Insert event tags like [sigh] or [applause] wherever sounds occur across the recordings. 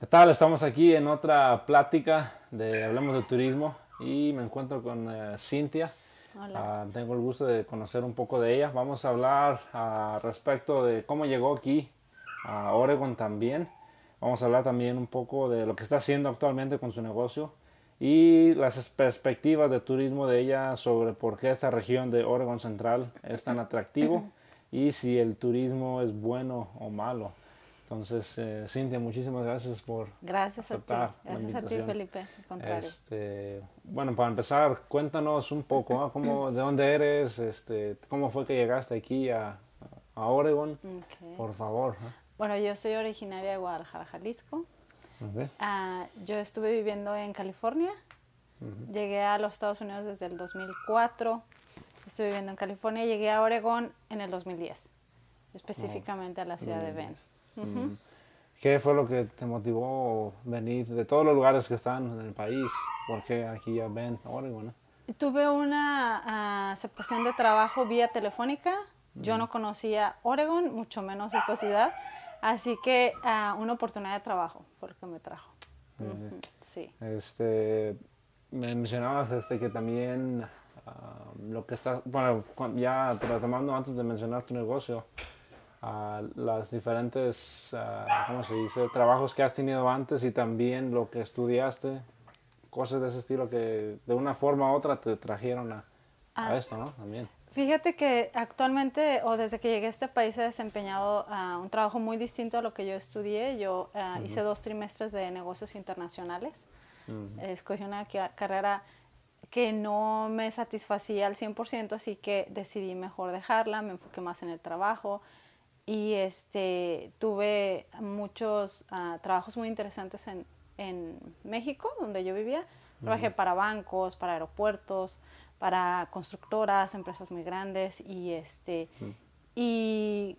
¿Qué tal? Estamos aquí en otra plática de Hablemos de Turismo y me encuentro con eh, Cintia. Hola. Ah, tengo el gusto de conocer un poco de ella. Vamos a hablar ah, respecto de cómo llegó aquí a Oregon también. Vamos a hablar también un poco de lo que está haciendo actualmente con su negocio y las perspectivas de turismo de ella sobre por qué esta región de Oregon Central es tan atractivo [laughs] y si el turismo es bueno o malo. Entonces, eh, Cintia, muchísimas gracias por gracias a ti. Gracias a ti, Felipe. Al este, bueno, para empezar, cuéntanos un poco ¿ah? [laughs] de dónde eres, este, cómo fue que llegaste aquí a, a Oregon, por favor. ¿ah? Bueno, yo soy originaria de Guadalajara, Jalisco. Ah, yo estuve viviendo en California. Llegué a los Estados Unidos desde el 2004. Estuve viviendo en California. y Llegué a Oregon en el 2010, específicamente a la ciudad de Bend. Mm. ¿Qué fue lo que te motivó venir de todos los lugares que están en el país? ¿Por qué aquí ya ven Oregon? Tuve una ah, aceptación de trabajo vía telefónica. Yo mm. no conocía Oregon, mucho menos esta ciudad. Así que ah, una oportunidad de trabajo fue lo que me trajo. Sí. Este, me mencionabas este, que también ah, lo que está, bueno, ya tratando antes de mencionar tu negocio, a las diferentes, eh, ¿cómo se dice?, trabajos que has tenido antes y también lo que estudiaste, cosas de ese estilo que de una forma u otra te trajeron a, ah. esto, ¿no? También. Fíjate que actualmente o desde que llegué a este país he desempeñado ah, un trabajo muy distinto a lo que yo estudié. Yo ah, hice dos trimestres de negocios internacionales. Escogí una carrera que no me satisfacía al 100%, así que decidí mejor dejarla, me enfoqué más en el trabajo, y este, tuve muchos ah, trabajos muy interesantes en, México, donde yo vivía. Trabajé para bancos, para aeropuertos, para constructoras, empresas muy grandes y este y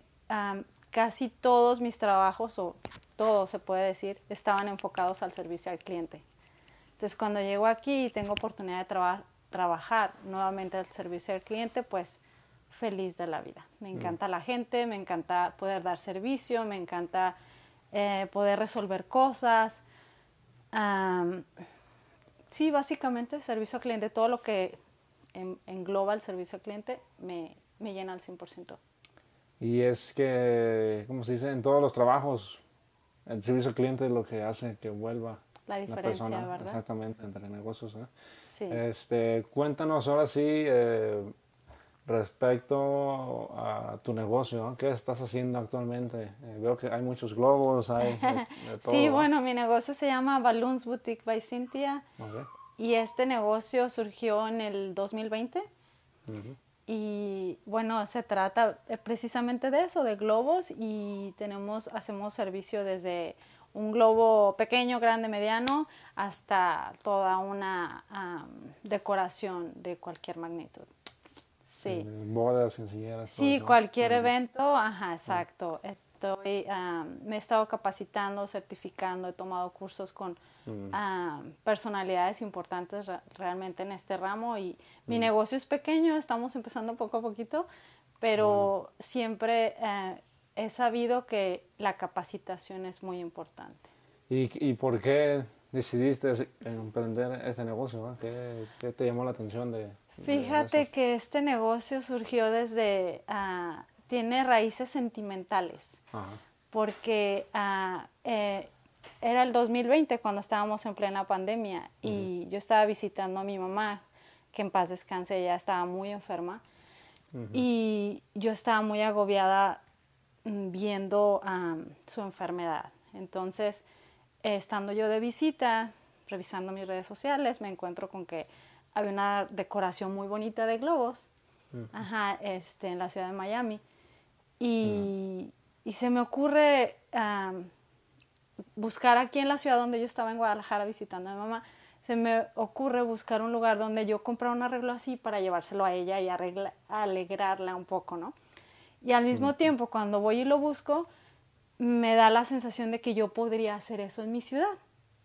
casi todos mis trabajos o todos se puede decir estaban enfocados al servicio al cliente. Entonces cuando llego aquí y tengo oportunidad de trabajar nuevamente al servicio al cliente, pues feliz de la vida. Me mm. encanta la gente, me encanta poder dar servicio, me encanta eh, poder resolver cosas. sí, básicamente servicio al cliente, todo lo que engloba el servicio al cliente me, me llena al 100%. Y es que, como se dice, en todos los trabajos, el servicio al cliente es lo que hace que vuelva la diferencia, la persona, ¿verdad? Exactamente, entre negocios. ¿eh? Sí. Este, cuéntanos ahora sí, eh, respecto a tu negocio, ¿qué estás haciendo actualmente? Eh, veo que hay muchos globos, hay [laughs] Sí, bueno, mi negocio se llama Balloons Boutique by Cynthia y este negocio surgió en el 2020 y bueno, se trata eh, precisamente de eso, de globos y tenemos, hacemos servicio desde un globo pequeño, grande, mediano, hasta toda una decoración de cualquier magnitud. Sí. Sí, cualquier evento, ajá, exacto. Estoy, me he estado capacitando, certificando, he tomado cursos con mm. personalidades importantes realmente en este ramo y mi mm. negocio es pequeño, estamos empezando poco a poquito, pero siempre eh, he sabido que la capacitación es muy importante. y por qué decidiste emprender este negocio? ¿Qué, te llamó la atención de... Fíjate que este negocio surgió desde... Ah, tiene raíces sentimentales, porque ah, eh, era el 2020 cuando estábamos en plena pandemia y yo estaba visitando a mi mamá, que en paz descanse, ella estaba muy enferma y yo estaba muy agobiada mm, viendo ah, su enfermedad. Entonces, eh, estando yo de visita, revisando mis redes sociales, me encuentro con que había una decoración muy bonita de globos mm. este, en la ciudad de Miami. Y, mm. se me ocurre buscar aquí en la ciudad donde yo estaba en Guadalajara visitando a mi mamá, se me ocurre buscar un lugar donde yo comprar un arreglo así para llevárselo a ella y alegrarla un poco, ¿no? Y al mismo tiempo, cuando voy y lo busco, me da la sensación de que yo podría hacer eso en mi ciudad.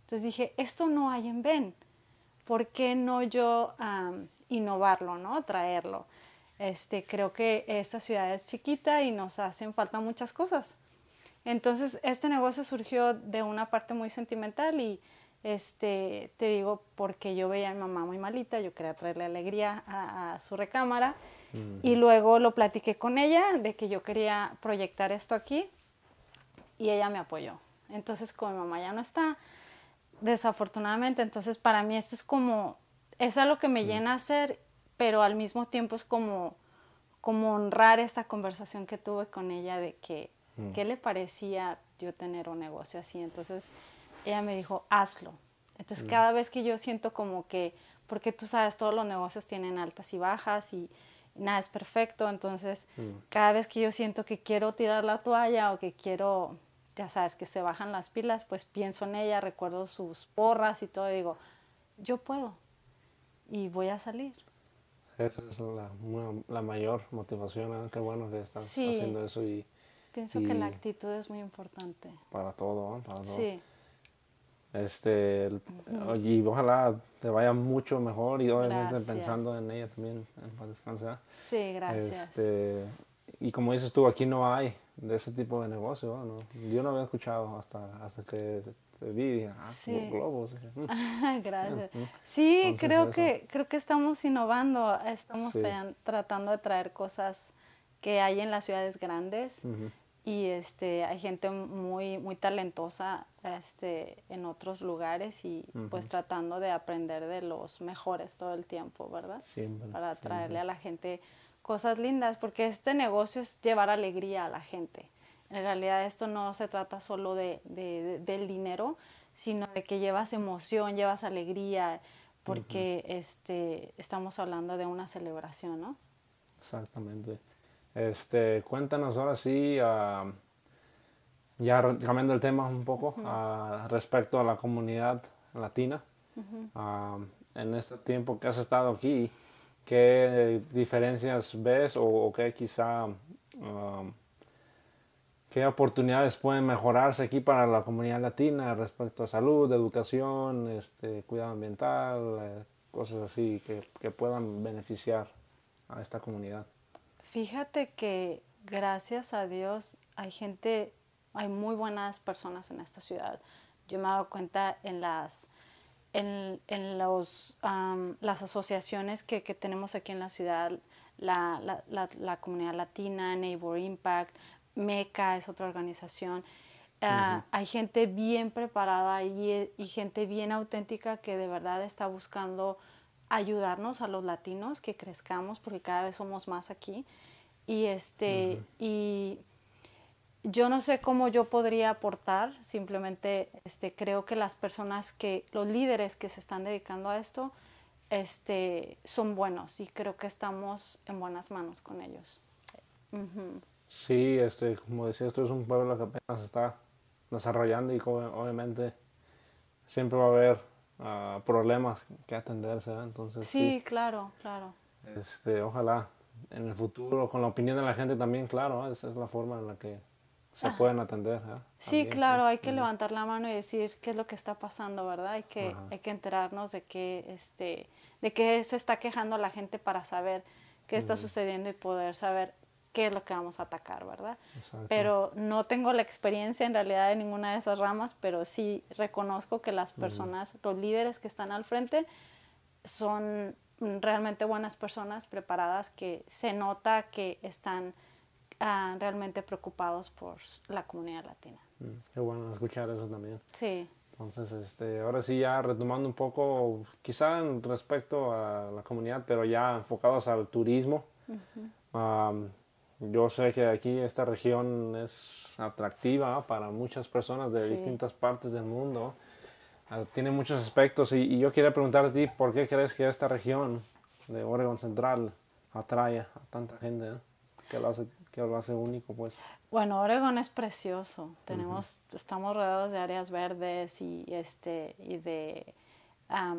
Entonces dije, esto no hay en Ben, ¿por qué no yo innovarlo, ¿no? traerlo? Este, creo que esta ciudad es chiquita y nos hacen falta muchas cosas. Entonces, este negocio surgió de una parte muy sentimental y este, te digo, porque yo veía a mi mamá muy malita, yo quería traerle alegría a, su recámara y luego lo platiqué con ella de que yo quería proyectar esto aquí y ella me apoyó. Entonces, como mi mamá ya no está, desafortunadamente, entonces para mí esto es como, es algo que me llena llena hacer, pero al mismo tiempo es como, como honrar esta conversación que tuve con ella de que, mm. ¿qué le parecía yo tener un negocio así? Entonces, ella me dijo, hazlo. Entonces, mm. cada vez que yo siento como que, porque tú sabes, todos los negocios tienen altas y bajas y nada es perfecto, entonces mm. cada vez que yo siento que quiero tirar la toalla o que quiero ya sabes, que se bajan las pilas, pues pienso en ella, recuerdo sus porras y todo, y digo, yo puedo y voy a salir. Esa es la, mayor motivación, ¿eh? qué bueno que estás haciendo eso y... Pienso que la actitud es muy importante. Para todo, ¿eh? para todo. Sí. Este, ojalá te vaya mucho mejor y obviamente pensando en ella también, para descansar. ¿eh? Sí, gracias. Este, y como dices tú, aquí no hay de ese tipo de negocio. ¿no? Yo no había escuchado hasta, que te vi y dije, ah, sí. globos. [laughs] Gracias. Sí, creo, que, creo que estamos innovando, estamos tratando de traer cosas que hay en las ciudades grandes. Y este, hay gente muy, muy talentosa este, en otros lugares y pues tratando de aprender de los mejores todo el tiempo, ¿verdad? Sí, Para traerle a la gente cosas lindas, porque este negocio es llevar alegría a la gente. En realidad esto no se trata solo de, del dinero, sino de que llevas emoción, llevas alegría, porque este, estamos hablando de una celebración, ¿no? Exactamente. Este, cuéntanos ahora sí, ya cambiando el tema un poco, ah, respecto a la comunidad latina. en este tiempo que has estado aquí, ¿Qué diferencias ves o, qué quizá um, qué oportunidades pueden mejorarse aquí para la comunidad latina respecto a salud, educación, este, cuidado ambiental, eh, cosas así que, que puedan beneficiar a esta comunidad? Fíjate que gracias a Dios hay gente, hay muy buenas personas en esta ciudad. Yo me he dado cuenta en las en, en los, las asociaciones que, que, tenemos aquí en la ciudad, la, la, la, comunidad latina, Neighbor Impact, MECA es otra organización. Ah, hay gente bien preparada y, y, gente bien auténtica que de verdad está buscando ayudarnos a los latinos que crezcamos porque cada vez somos más aquí y este y yo no sé cómo yo podría aportar, simplemente este, creo que las personas que, los líderes que se están dedicando a esto, este, son buenos y creo que estamos en buenas manos con ellos. Sí, este, como decía, esto es un pueblo que apenas está desarrollando y obviamente siempre va a haber ah, problemas que atenderse, entonces sí, claro, claro. Este, ojalá en el futuro, con la opinión de la gente también, claro, esa es la forma en la que se ah. pueden atender. Sí, claro, pues, hay que eh, levantar la mano y decir qué es lo que está pasando, ¿verdad? Hay que, hay que enterarnos de qué, este, de qué se está quejando la gente para saber qué está sucediendo y poder saber qué es lo que vamos a atacar, ¿verdad? Pero no tengo la experiencia en realidad de ninguna de esas ramas, pero sí reconozco que las personas, los líderes que están al frente, son realmente buenas personas preparadas que se nota que están Ah, realmente preocupados por la comunidad latina. Mm, bueno escuchar eso también. Sí. Entonces, este, ahora sí, ya retomando un poco, quizá respecto a la comunidad, pero ya enfocados al turismo. yo sé que aquí esta región es atractiva para muchas personas de distintas partes del mundo. Ah, tiene muchos aspectos y, yo quería preguntarte a ti, ¿por qué crees que esta región de Oregon Central atrae a tanta gente que lo hace que lo hace único, pues. Bueno, Oregón es precioso. Tenemos, estamos rodeados de áreas verdes y este y de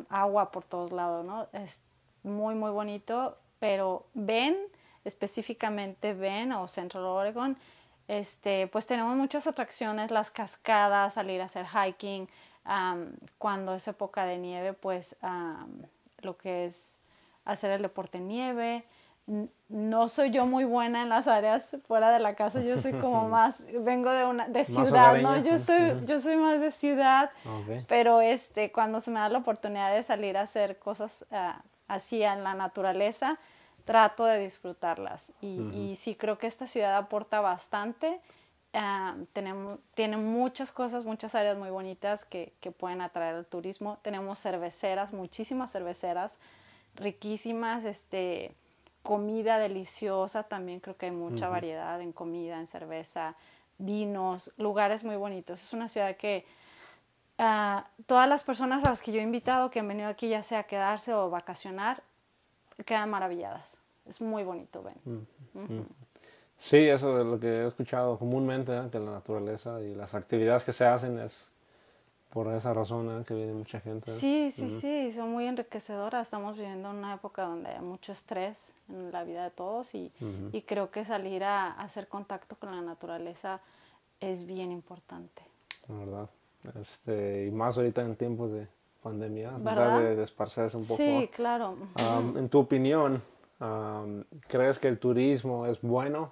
agua por todos lados, ¿no? Es muy muy bonito, pero ven específicamente ven o Central Oregon, este, pues tenemos muchas atracciones, las cascadas, salir a hacer hiking. cuando es época de nieve, pues lo que es hacer el deporte nieve no soy yo muy buena en las áreas fuera de la casa, yo soy como [laughs] más, vengo de una, de ciudad, ¿no? Yo pues, soy, yo soy más de ciudad, pero este, cuando se me da la oportunidad de salir a hacer cosas ah, así en la naturaleza, trato de disfrutarlas. Y, sí creo que esta ciudad aporta bastante, ah, tenemos, tiene muchas cosas, muchas áreas muy bonitas que, que pueden atraer al turismo. Tenemos cerveceras, muchísimas cerveceras, riquísimas, este comida deliciosa, también creo que hay mucha variedad en comida, en cerveza, vinos, lugares muy bonitos. Es una ciudad que ah, todas las personas a las que yo he invitado que han venido aquí, ya sea a quedarse o vacacionar, quedan maravilladas. Es muy bonito, ven. Sí, eso es lo que he escuchado comúnmente, que la naturaleza y las actividades que se hacen es por esa razón ¿eh? que viene mucha gente. Sí, sí, sí, son muy enriquecedoras. Estamos viviendo una época donde hay mucho estrés en la vida de todos y, creo que salir a, hacer contacto con la naturaleza es bien importante. La verdad. Este, y más ahorita en tiempos de pandemia, ¿verdad? De, de un poco. Sí, claro. en tu opinión, ¿crees que el turismo es bueno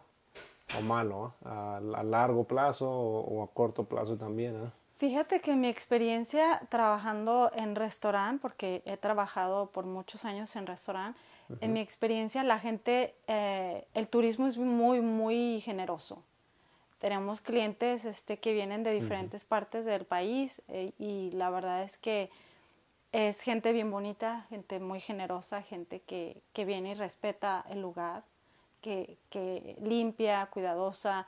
o malo ah, a, largo plazo o, a corto plazo también? ¿eh? Fíjate que mi experiencia trabajando en restaurante, porque he trabajado por muchos años en restaurante, en mi experiencia la gente, eh, el turismo es muy, muy generoso. Tenemos clientes este, que vienen de diferentes partes del país eh, y la verdad es que es gente bien bonita, gente muy generosa, gente que, que viene y respeta el lugar, que, que limpia, cuidadosa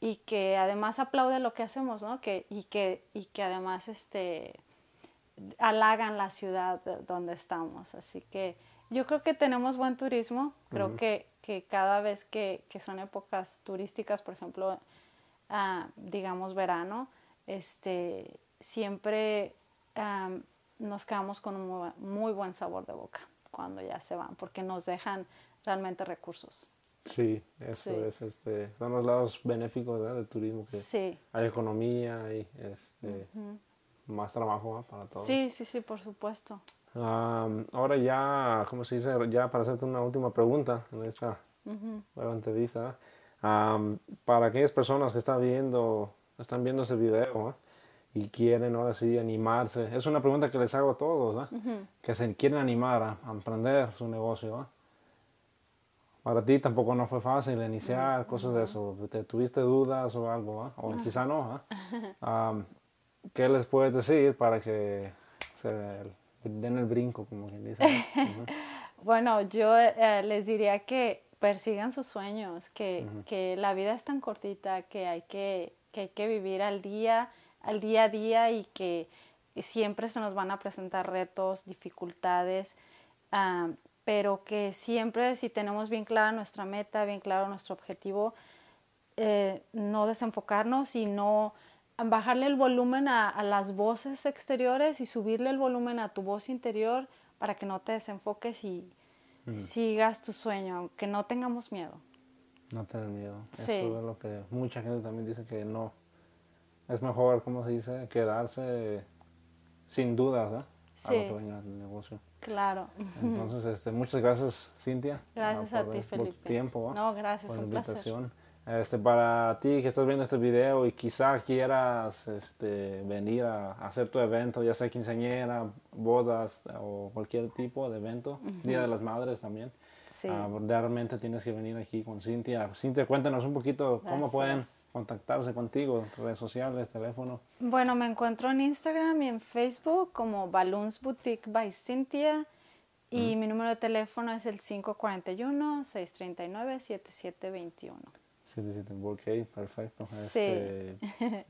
y que además aplaude lo que hacemos, ¿no? Que, y, que, y que además este, halagan la ciudad donde estamos. Así que yo creo que tenemos buen turismo, creo que, cada vez que, son épocas turísticas, por ejemplo, ah, digamos verano, este, siempre nos quedamos con un muy buen sabor de boca cuando ya se van, porque nos dejan realmente recursos. Sí, eso es, este, son los lados benéficos del turismo, que sí. hay economía, y, este, más trabajo para todos. Sí, sí, sí, por supuesto. ahora ya, ¿cómo se dice? Ya para hacerte una última pregunta en esta nueva entrevista, para aquellas personas que están viendo, están viendo este video, y quieren ahora sí animarse. Es una pregunta que les hago a todos, que se quieren animar a, emprender su negocio. Para ti tampoco no fue fácil iniciar, cosas de eso. ¿Te tuviste dudas o algo? O quizá no. [laughs] ¿Qué les puedes decir para que se den el brinco, como quien dice? [laughs] bueno, yo eh, les diría que persigan sus sueños, que, la vida es tan cortita que hay que, hay que vivir al día, al día a día y que siempre se nos van a presentar retos, dificultades pero que siempre si tenemos bien clara nuestra meta, bien claro nuestro objetivo, eh, no desenfocarnos y no bajarle el volumen a, las voces exteriores y subirle el volumen a tu voz interior para que no te desenfoques y sigas tu sueño, aunque no tengamos miedo. No tener miedo. Sí. es lo que mucha gente también dice que no. Es mejor, como se dice? Quedarse sin dudas ¿eh? a lo que venga el negocio. Claro. Entonces, este, muchas gracias, Cintia. Ah, gracias a ti, Felipe. Por tu tiempo. no, gracias, por un invitación. placer. Este, para ti que estás viendo este video y quizá quieras este, venir a hacer tu evento, ya sea quinceañera, bodas o cualquier tipo de evento, Día de las Madres también, ah, realmente tienes que venir aquí con Cintia. Cintia, cuéntanos un poquito cómo pueden contactarse contigo, redes sociales, teléfono? Bueno, me encuentro en Instagram y en Facebook como Balloons Boutique by Cynthia y mi número de teléfono es el 541-639-7721. Ok, perfecto. Este,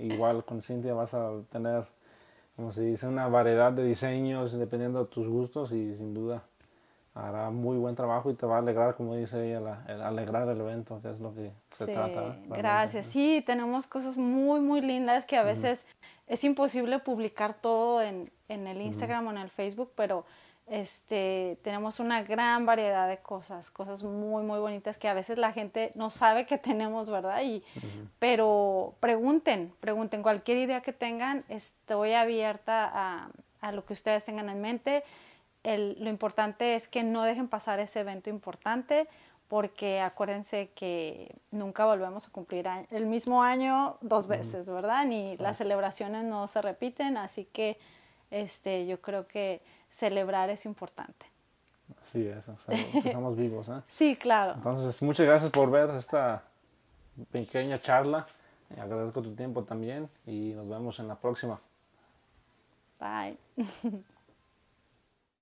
igual con Cintia vas a tener, como se dice, una variedad de diseños dependiendo de tus gustos y sin duda hará muy buen trabajo y te va a alegrar, como dice ella, alegrar el evento, que es lo que se trata. Gracias, sí, tenemos cosas muy, muy lindas que a veces es imposible publicar todo en, en el Instagram o en el Facebook, pero este, tenemos una gran variedad de cosas, cosas muy, muy bonitas que a veces la gente no sabe que tenemos, ¿verdad? Y, Pero pregunten, pregunten, cualquier idea que tengan, estoy abierta a, a lo que ustedes tengan en mente lo importante es que no dejen pasar ese evento importante porque acuérdense que nunca volvemos a cumplir el mismo año dos veces, ¿verdad? Y las celebraciones no se repiten, así que este, yo creo que celebrar es importante. sí eso [laughs] estamos vivos, ¿eh? Sí, claro. Entonces, muchas gracias por ver esta pequeña charla. Agradezco tu tiempo también y nos vemos en la próxima. Bye. [laughs]